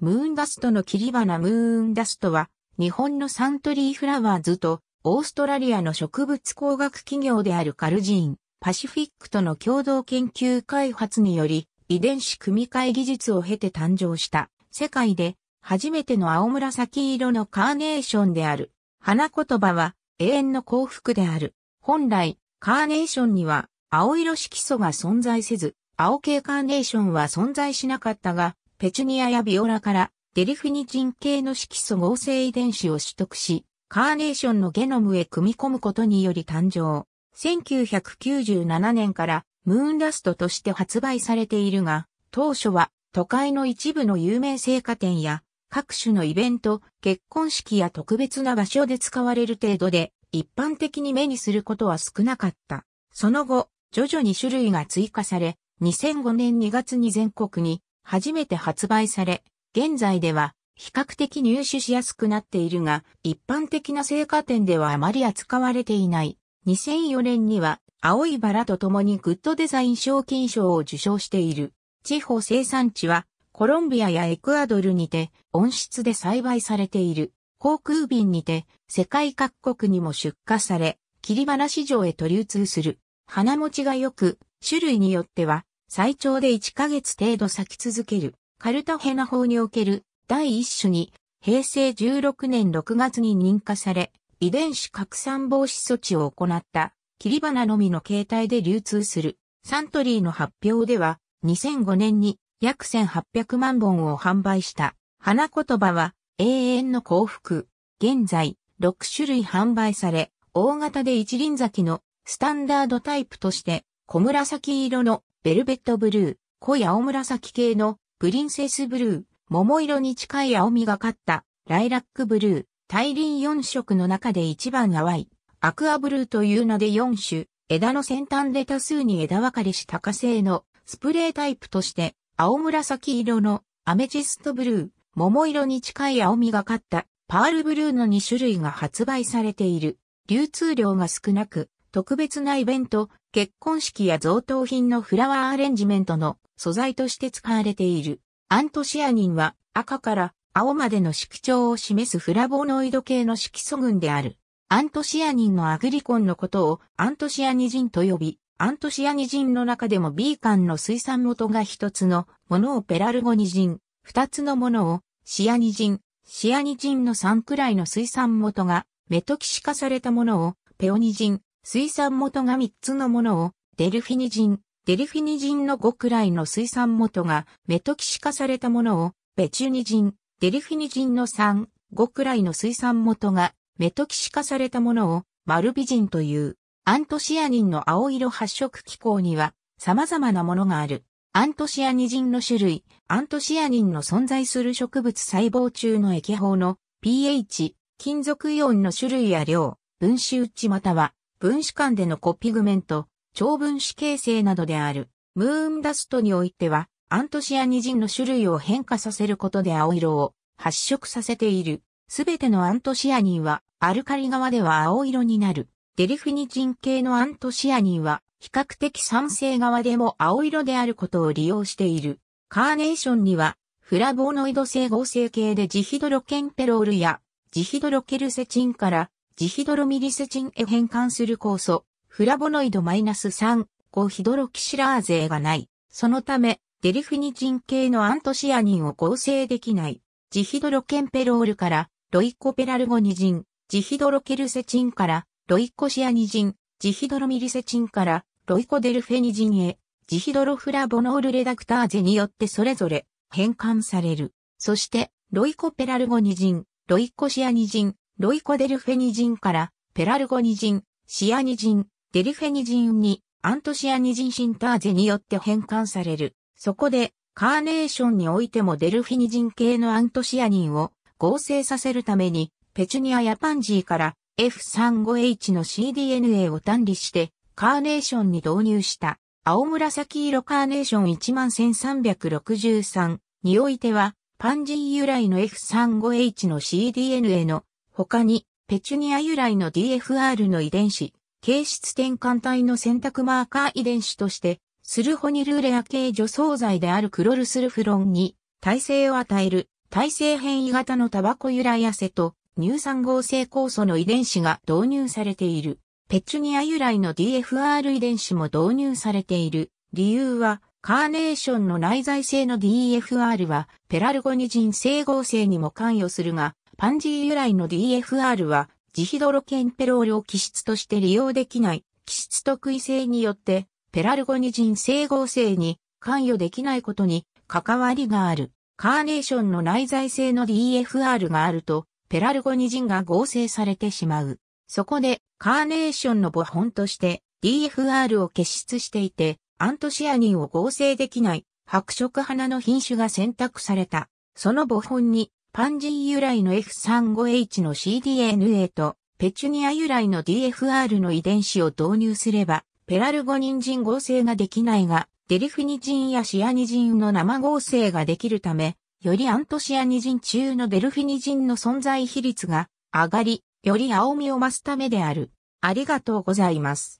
ムーンダストの切り花ムーンダストは、日本のサントリーフラワーズと、オーストラリアの植物工学企業であるカルジーン、パシフィックとの共同研究開発により、遺伝子組み換え技術を経て誕生した、世界で、初めての青紫色のカーネーションである。花言葉は、永遠の幸福である。本来、カーネーションには、青色色素が存在せず、青系カーネーションは存在しなかったが、ペチュニアやビオラからデリフィニチン系の色素合成遺伝子を取得し、カーネーションのゲノムへ組み込むことにより誕生。1997年からムーンラストとして発売されているが、当初は都会の一部の有名生花店や各種のイベント、結婚式や特別な場所で使われる程度で、一般的に目にすることは少なかった。その後、徐々に種類が追加され、2005年2月に全国に初めて発売され、現在では比較的入手しやすくなっているが、一般的な生花店ではあまり扱われていない。2004年には、青いバラと共にグッドデザイン賞金賞を受賞している。地方生産地は、コロンビアやエクアドルにて、温室で栽培されている。航空便にて、世界各国にも出荷され、切り花市場へ取り移する。花持ちが良く、種類によっては、最長で1ヶ月程度咲き続ける、カルタヘナ法における第一種に、平成16年6月に認可され、遺伝子拡散防止措置を行った、切り花のみの形態で流通する、サントリーの発表では、2005年に約1800万本を販売した、花言葉は、永遠の幸福。現在、6種類販売され、大型で一輪咲きのスタンダードタイプとして、小紫色のベルベットブルー、濃い青紫系のプリンセスブルー、桃色に近い青みがかったライラックブルー、大輪4色の中で一番淡い、アクアブルーという名で4種、枝の先端で多数に枝分かれした化成のスプレータイプとして、青紫色のアメジストブルー、桃色に近い青みがかったパールブルーの2種類が発売されている。流通量が少なく、特別なイベント、結婚式や贈答品のフラワーアレンジメントの素材として使われている。アントシアニンは赤から青までの色調を示すフラボノイド系の色素群である。アントシアニンのアグリコンのことをアントシアニジンと呼び、アントシアニジンの中でもビーカンの水産元が一つのものをペラルゴニジン、二つのものをシアニジン、シアニジンの三くらいの水産元がメトキシ化されたものをペオニジン、水産元が3つのものを、デルフィニジン、デルフィニジンの5くらいの水産元がメトキシ化されたものを、ベチュニジン、デルフィニジンの3、5くらいの水産元がメトキシ化されたものを、マルビジンという、アントシアニンの青色発色機構には、様々なものがある。アントシアニンの種類、アントシアニンの存在する植物細胞中の液胞の pH、金属イオンの種類や量、分子打ちまたは分子間でのコピグメント、超分子形成などである。ムーンダストにおいては、アントシアニジンの種類を変化させることで青色を発色させている。すべてのアントシアニンは、アルカリ側では青色になる。デリフニジン系のアントシアニンは、比較的酸性側でも青色であることを利用している。カーネーションには、フラボノイド性合成系でジヒドロケンペロールやジヒドロケルセチンからジヒドロミリセチンへ変換する酵素、フラボノイド -3、5ヒドロキシラーゼがない。そのため、デリフィニチン系のアントシアニンを合成できない。ジヒドロケンペロールから、ロイコペラルゴニジン、ジヒドロケルセチンから、ロイコシアニジン、ジヒドロミリセチンから、ロイコデルフェニジンへ、ジヒドロフラボノールレダクターゼによってそれぞれ変換される。そして、ロイコペラルゴニジン、ロイコシアニジン、ロイコデルフェニジンからペラルゴニジン、シアニジン、デルフェニジンにアントシアニジンシンターゼによって変換される。そこでカーネーションにおいてもデルフィニジン系のアントシアニンを合成させるためにペチュニアやパンジーから F35H の cDNA を単理してカーネーションに導入した青紫色カーネーション11363においてはパンジー由来の F35H の cDNA の他に、ペチュニア由来の DFR の遺伝子、形質転換体の選択マーカー遺伝子として、スルホニルレア系除草剤であるクロルスルフロンに、耐性を与える、耐性変異型のタバコ由来アセと、乳酸合成酵素の遺伝子が導入されている。ペチュニア由来の DFR 遺伝子も導入されている。理由は、カーネーションの内在性の DFR は、ペラルゴニジン整合性にも関与するが、パンジー由来の DFR は、ジヒドロケンペロールを気質として利用できない、気質特異性によって、ペラルゴニジン整合性に関与できないことに関わりがある。カーネーションの内在性の DFR があると、ペラルゴニジンが合成されてしまう。そこで、カーネーションの母本として、DFR を結出していて、アントシアニンを合成できない、白色花の品種が選択された。その母本に、パンジー由来の F35H の cDNA とペチュニア由来の DFR の遺伝子を導入すれば、ペラルゴニンジン合成ができないが、デリフニジンやシアニジンの生合成ができるため、よりアントシアニジン中のデルフィニジンの存在比率が上がり、より青みを増すためである。ありがとうございます。